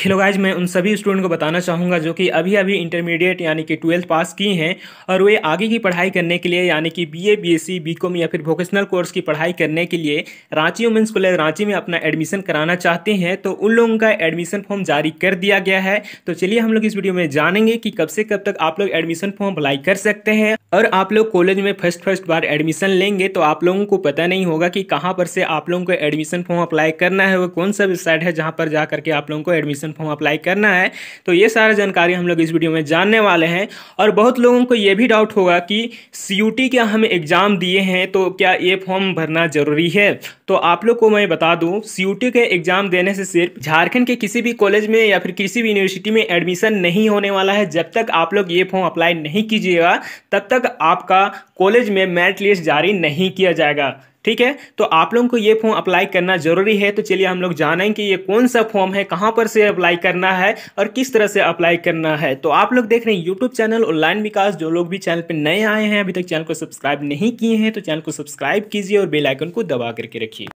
hello guys मैं उन सभी स्टूडेंट को बताना चाहूँगा जो कि अभी अभी इंटरमीडिएट यानी कि ट्वेल्थ पास किए हैं और वे आगे की पढ़ाई करने के लिए यानी कि बीए बीएससी बीकॉम या फिर वोकेशनल कोर्स की पढ़ाई करने के लिए रांची वुमेंस कॉलेज रांची में अपना एडमिशन कराना चाहते हैं तो उन लोगों का एडमिशन फॉर्म जारी कर दिया गया है तो चलिए हम लोग इस वीडियो में जानेंगे कि कब से कब तक आप लोग एडमिशन फॉर्म अप्लाई कर सकते हैं और आप लोग कॉलेज में फर्स्ट फर्स्ट बार एडमिशन लेंगे तो आप लोगों को पता नहीं होगा कि कहाँ पर से आप लोगों को एडमिशन फॉर्म अप्लाई करना है वो कौन सा वेबसाइट है जहाँ पर जा करके आप लोगों को एडमिशन फॉर्म अप्लाई करना है तो ये सारा जानकारी हम लोग इस वीडियो में जानने वाले हैं और बहुत लोगों को ये भी डाउट होगा कि सी क्या हम एग्ज़ाम दिए हैं तो क्या ये फॉर्म भरना ज़रूरी है तो आप लोग को मैं बता दूं सी के एग्जाम देने से सिर्फ झारखंड के किसी भी कॉलेज में या फिर किसी भी यूनिवर्सिटी में एडमिशन नहीं होने वाला है जब तक आप लोग ये फॉर्म अप्लाई नहीं कीजिएगा तब तक आपका कॉलेज में मेरिट लिस्ट जारी नहीं किया जाएगा ठीक है तो आप लोगों को ये फॉर्म अप्लाई करना जरूरी है तो चलिए हम लोग जानें कि ये कौन सा फॉर्म है कहाँ पर से अप्लाई करना है और किस तरह से अप्लाई करना है तो आप लोग देख रहे हैं यूट्यूब चैनल ऑनलाइन विकास जो लोग भी चैनल पर नए आए हैं अभी तक चैनल को सब्सक्राइब नहीं किए हैं तो चैनल को सब्सक्राइब कीजिए और बेलाइकन को दबा करके रखिए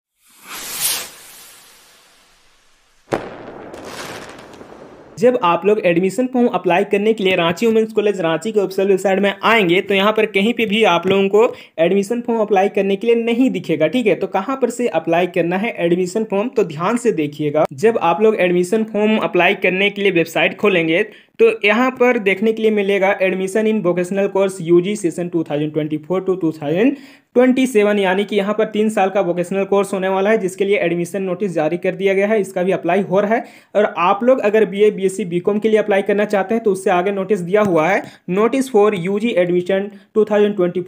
जब आप लोग एडमिशन फॉर्म अप्लाई करने के लिए रांची वुमेंस कॉलेज रांची के ऑफिशियल वेबसाइट में आएंगे तो यहाँ पर कहीं पे भी आप लोगों को एडमिशन फॉर्म अप्लाई करने के लिए नहीं दिखेगा ठीक है तो कहाँ पर से अप्लाई करना है एडमिशन फॉर्म तो ध्यान से देखिएगा जब आप लोग एडमिशन फॉर्म अप्लाई करने के लिए वेबसाइट खोलेंगे तो यहाँ पर देखने के लिए मिलेगा admission in vocational course UG session 2024 to 2027 यानी कि यहाँ पर तीन साल का वोकेशनल कोर्स होने वाला है जिसके लिए एडमिशन नोटिस जारी कर दिया गया है इसका भी अप्लाई हो रहा है और आप लोग अगर बीए बीएससी बीकॉम के लिए अप्लाई करना चाहते हैं तो उससे आगे नोटिस दिया हुआ है notice for G admission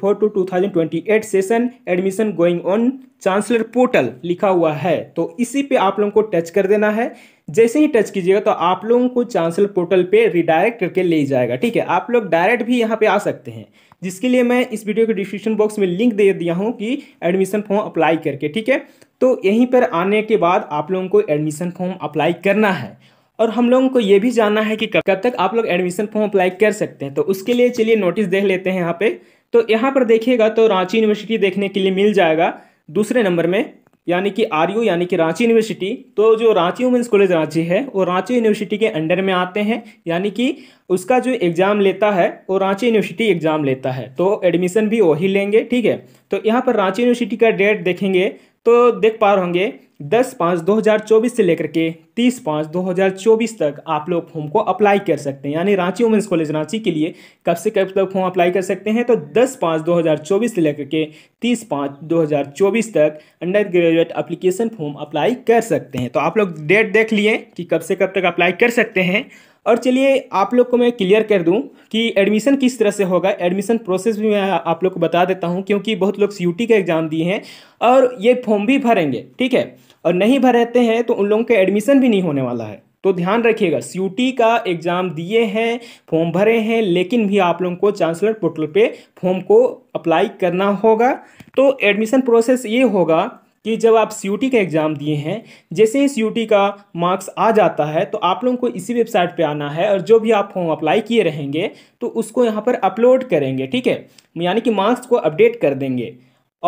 four to eight session admission going on chancellor portal लिखा हुआ है तो इसी पे आप लोगों को टच कर देना है जैसे ही टच कीजिएगा तो आप लोगों को चांसलर पोर्टल पे रिडायरेक्ट करके ले जाएगा ठीक है आप लोग डायरेक्ट भी यहाँ पे आ सकते हैं जिसके लिए मैं इस वीडियो के डिस्क्रिप्शन बॉक्स में लिंक दे दिया हूँ कि एडमिशन फॉर्म अप्लाई करके ठीक है तो यहीं पर आने के बाद आप लोगों को एडमिशन फॉर्म अप्लाई करना है और हम लोगों को ये भी जानना है कि कब तक आप लोग एडमिशन फॉर्म अप्लाई कर सकते हैं तो उसके लिए चलिए नोटिस देख लेते हैं यहाँ पर तो यहाँ पर देखिएगा तो रांची यूनिवर्सिटी देखने के लिए मिल जाएगा दूसरे नंबर में यानी कि आर यानी कि रांची यूनिवर्सिटी तो जो रांची वुमेंस कॉलेज रांची है वो रांची यूनिवर्सिटी के अंडर में आते हैं यानी कि उसका जो एग्ज़ाम लेता है वो रांची यूनिवर्सिटी एग्ज़ाम लेता है तो एडमिशन भी वही लेंगे ठीक है तो यहाँ पर रांची यूनिवर्सिटी का डेट देखेंगे तो देख पा रहे होंगे दस पाँच दो हज़ार चौबीस से लेकर के तीस पाँच दो हज़ार चौबीस तक आप लोग फॉर्म को अप्लाई कर सकते हैं यानी रांची वुमेंस कॉलेज रांची के लिए कब से कब तक फॉर्म अप्लाई कर सकते हैं तो दस पाँच दो हज़ार चौबीस से लेकर के तीस पाँच दो हज़ार चौबीस तक undergraduate application form apply कर सकते हैं तो आप लोग डेट देख लिए कि कब से कब तक अप्लाई कर सकते हैं और चलिए आप लोग को मैं क्लियर कर दूं कि एडमिशन किस तरह से होगा एडमिशन प्रोसेस भी मैं आप लोग को बता देता हूं क्योंकि बहुत लोग सी का एग्ज़ाम दिए हैं और ये फॉर्म भी भरेंगे ठीक है और नहीं भरते हैं तो उन लोगों का एडमिशन भी नहीं होने वाला है तो ध्यान रखिएगा सी का एग्ज़ाम दिए हैं फॉर्म भरे हैं लेकिन भी आप लोगों को चांसलर पोर्टल पर फॉर्म को अप्लाई करना होगा तो एडमिशन प्रोसेस ये होगा कि जब आप सी का एग्ज़ाम दिए हैं जैसे ही सी का मार्क्स आ जाता है तो आप लोगों को इसी वेबसाइट पे आना है और जो भी आप फॉर्म अप्लाई किए रहेंगे तो उसको यहाँ पर अपलोड करेंगे ठीक है यानी कि मार्क्स को अपडेट कर देंगे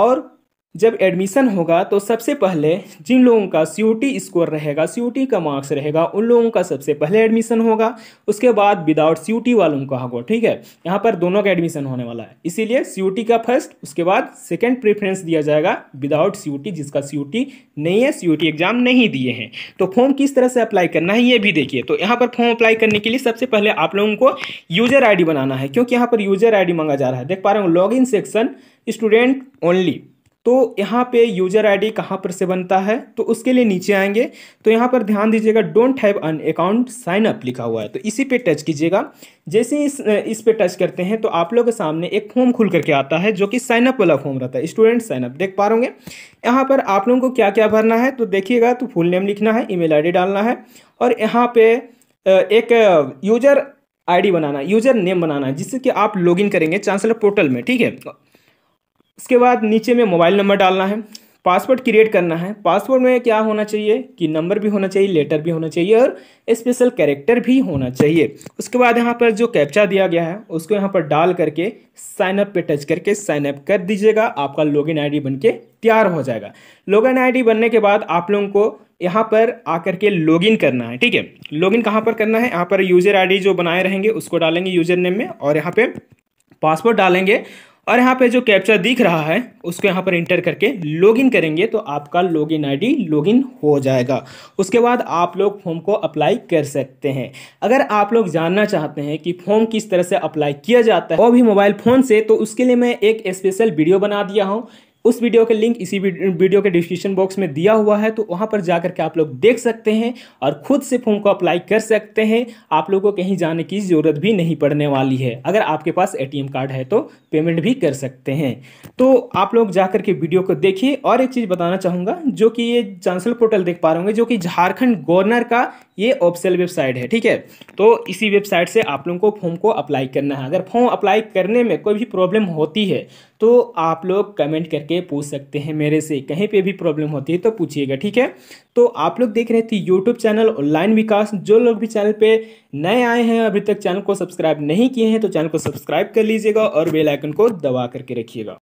और जब एडमिशन होगा तो सबसे पहले जिन लोगों का सी स्कोर रहेगा सी का मार्क्स रहेगा उन लोगों का सबसे पहले एडमिशन होगा उसके बाद विदाउट सी वालों का होगा ठीक है यहाँ पर दोनों का एडमिशन होने वाला है इसीलिए सी का फर्स्ट उसके बाद सेकेंड प्रेफरेंस दिया जाएगा विदाउट सी जिसका सी नहीं है सी एग्जाम नहीं दिए हैं तो फॉर्म किस तरह से अप्लाई करना है ये भी देखिए तो यहाँ पर फॉर्म अप्लाई करने के लिए सबसे पहले आप लोगों को यूजर आई बनाना है क्योंकि यहाँ पर यूजर आई मांगा जा रहा है देख पा रहे हो लॉग सेक्शन स्टूडेंट ओनली तो यहाँ पे यूजर आईडी डी कहाँ पर से बनता है तो उसके लिए नीचे आएंगे तो यहाँ पर ध्यान दीजिएगा don't have an account sign up लिखा हुआ है तो इसी पे टच कीजिएगा जैसे ही इस इस पे टच करते हैं तो आप लोगों के सामने एक फॉर्म खुल करके आता है जो कि साइन अप वाला फॉर्म रहता है स्टूडेंट साइन अप देख पा रहे होंगे यहाँ पर आप लोगों को क्या क्या भरना है तो देखिएगा तो फुल नेम लिखना है आई डी डालना है और यहाँ पे एक यूजर आईडी बनाना यूजर नेम बनाना है जिससे कि आप लॉगिन करेंगे चांसलर पोर्टल में ठीक है उसके बाद नीचे में मोबाइल नंबर डालना है पासवर्ड क्रिएट करना है पासवर्ड में क्या होना चाहिए कि नंबर भी होना चाहिए लेटर भी होना चाहिए और स्पेशल कैरेक्टर भी होना चाहिए उसके बाद यहाँ पर जो कैप्चा दिया गया है उसको यहाँ पर डाल करके साइनअप पे टच करके साइनअप कर दीजिएगा आपका लॉगिन आईडी बनके तैयार हो जाएगा लॉगिन आईडी बनने के बाद आप लोगों को यहाँ पर आकर के इन करना है ठीक है लॉगिन कहाँ पर करना है यहाँ पर यूज़र आईडी जो बनाए रहेंगे उसको डालेंगे यूज़र नेम में और यहाँ पे पासवर्ड डालेंगे और यहाँ पे जो कैप्चा दिख रहा है उसको यहाँ पर इंटर करके लॉगिन करेंगे तो आपका लॉगिन आईडी लॉगिन हो जाएगा उसके बाद आप लोग फॉर्म को अप्लाई कर सकते हैं अगर आप लोग जानना चाहते हैं कि फॉर्म किस तरह से अप्लाई किया जाता है वो भी मोबाइल फ़ोन से तो उसके लिए मैं एक स्पेशल वीडियो बना दिया हूँ उस वीडियो के लिंक इसी वीडियो के डिस्क्रिप्शन बॉक्स में दिया हुआ है तो वहाँ पर जा करके आप लोग देख सकते हैं और खुद से फॉर्म को अप्लाई कर सकते हैं आप लोगों को कहीं जाने की ज़रूरत भी नहीं पड़ने वाली है अगर आपके पास एटीएम कार्ड है तो पेमेंट भी कर सकते हैं तो आप लोग जा के वीडियो को देखिए और एक चीज़ बताना चाहूँगा जो कि ये चांसल पोर्टल देख पा रहे होंगे जो कि झारखंड गवर्नर का ये ऑप्शल वेबसाइट है ठीक है तो इसी वेबसाइट से आप लोगों को फॉर्म को अप्लाई करना है अगर फॉर्म अप्लाई करने में कोई भी प्रॉब्लम होती है तो आप लोग कमेंट करके पूछ सकते हैं मेरे से कहीं पे भी प्रॉब्लम होती है तो पूछिएगा ठीक है तो आप लोग देख रहे थे यूट्यूब चैनल ऑनलाइन विकास जो लोग भी चैनल पे नए आए हैं अभी तक चैनल को सब्सक्राइब नहीं किए हैं तो चैनल को सब्सक्राइब कर लीजिएगा और बेलाइकन को दबा करके रखिएगा